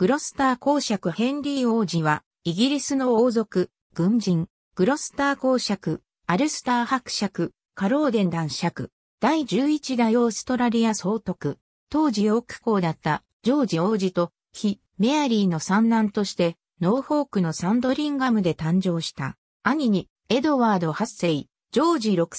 グロスター公爵ヘンリー王子は、イギリスの王族、軍人、グロスター公爵、アルスター伯爵、カローデン男爵、第11代オーストラリア総督、当時ーク公だったジョージ王子と、非メアリーの三男として、ノーフォークのサンドリンガムで誕生した。兄に、エドワード8世、ジョージ6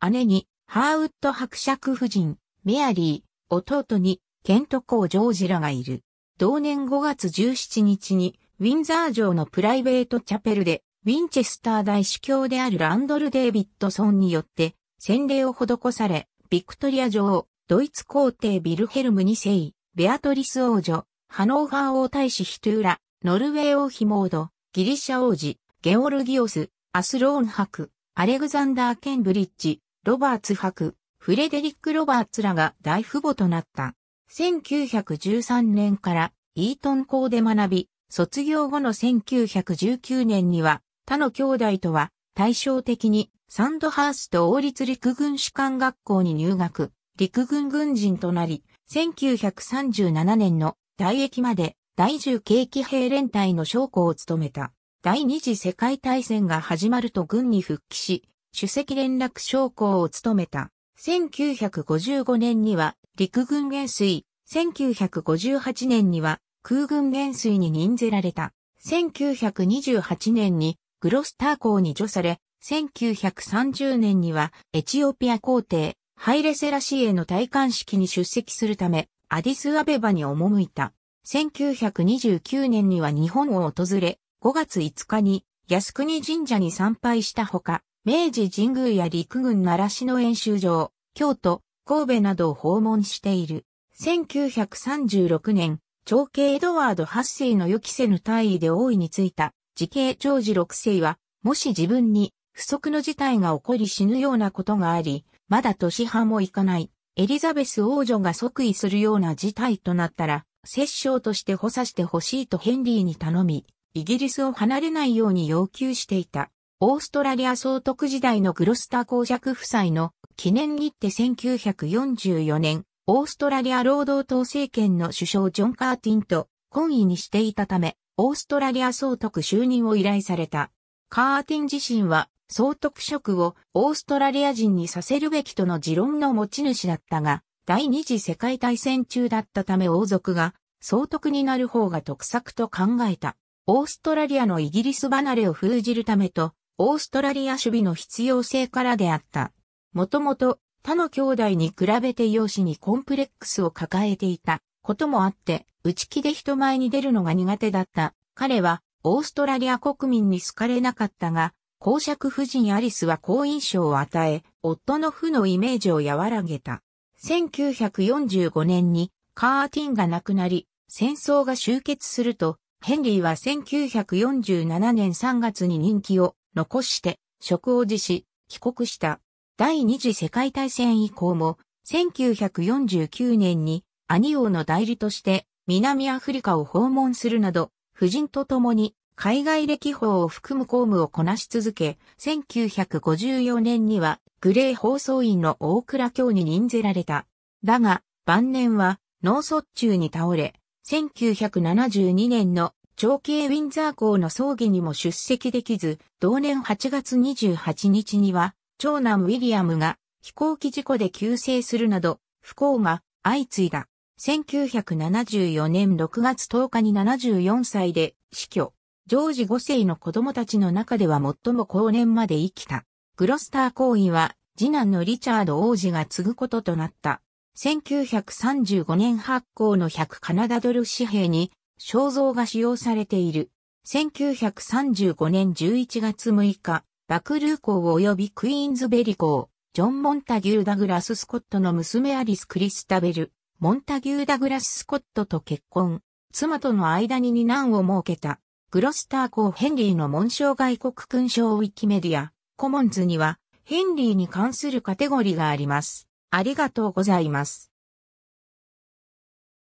世、姉に、ハーウッド伯爵夫人、メアリー、弟に、ケント公ジョージらがいる。同年5月17日に、ウィンザー城のプライベートチャペルで、ウィンチェスター大主教であるランドル・デイビッドソンによって、洗礼を施され、ビクトリア女王、ドイツ皇帝ビルヘルム2世、ベアトリス王女、ハノーファー王太子ヒトゥーラ、ノルウェー王妃モード、ギリシャ王子、ゲオルギオス、アスローン博、アレグザンダー・ケンブリッジ、ロバーツ博、フレデリック・ロバーツらが大父母となった。1913年からイートン校で学び、卒業後の1919年には他の兄弟とは対照的にサンドハースト王立陸軍士官学校に入学、陸軍軍人となり、1937年の大役まで第10景気兵連隊の将校を務めた。第二次世界大戦が始まると軍に復帰し、主席連絡将校を務めた。1955年には陸軍元帥、1958年には空軍元帥に任ぜられた。1928年にグロスター公に除され、1930年にはエチオピア皇帝、ハイレセラシエの戴冠式に出席するため、アディスアベバに赴いた。1929年には日本を訪れ、5月5日に靖国神社に参拝したほか、明治神宮や陸軍奈良市の演習場、京都、神戸などを訪問している。1936年、長兄エドワード8世の予期せぬ大位で王位についた、時系長寿6世は、もし自分に不測の事態が起こり死ぬようなことがあり、まだ年派もいかない、エリザベス王女が即位するような事態となったら、摂政として補佐してほしいとヘンリーに頼み、イギリスを離れないように要求していた。オーストラリア総督時代のグロスタ公爵夫妻の記念日って1944年、オーストラリア労働党政権の首相ジョン・カーティンと懇意にしていたため、オーストラリア総督就任を依頼された。カーティン自身は総督職をオーストラリア人にさせるべきとの持論の持ち主だったが、第二次世界大戦中だったため王族が総督になる方が得策と考えた。オーストラリアのイギリス離れを封じるためと、オーストラリア守備の必要性からであった。もともと他の兄弟に比べて容姿にコンプレックスを抱えていたこともあって、内気で人前に出るのが苦手だった彼はオーストラリア国民に好かれなかったが、公爵夫人アリスは好印象を与え、夫の負のイメージを和らげた。1945年にカーティンが亡くなり、戦争が終結すると、ヘンリーは1947年3月に人気を残して職を辞し、帰国した。第二次世界大戦以降も、1949年に兄王の代理として南アフリカを訪問するなど、夫人と共に海外歴訪を含む公務をこなし続け、1954年にはグレー放送員の大倉京に任ぜられた。だが、晩年は脳卒中に倒れ、1972年の長兄ウィンザー校の葬儀にも出席できず、同年8月28日には長男ウィリアムが飛行機事故で急逝するなど、不幸が相次いだ。1974年6月10日に74歳で死去。ジョージ5世の子供たちの中では最も後年まで生きた。グロスター行為は次男のリチャード王子が継ぐこととなった。1935年発行の100カナダドル紙幣に肖像が使用されている。1935年11月6日、バクルー校及びクイーンズベリ校、ジョン・モンタギュー・ダグラス・スコットの娘アリス・クリスタベル、モンタギュー・ダグラス・スコットと結婚、妻との間に二男を設けた、グロスター校ヘンリーの紋章外国勲章ウィキメディア、コモンズには、ヘンリーに関するカテゴリーがあります。ありがとうございます。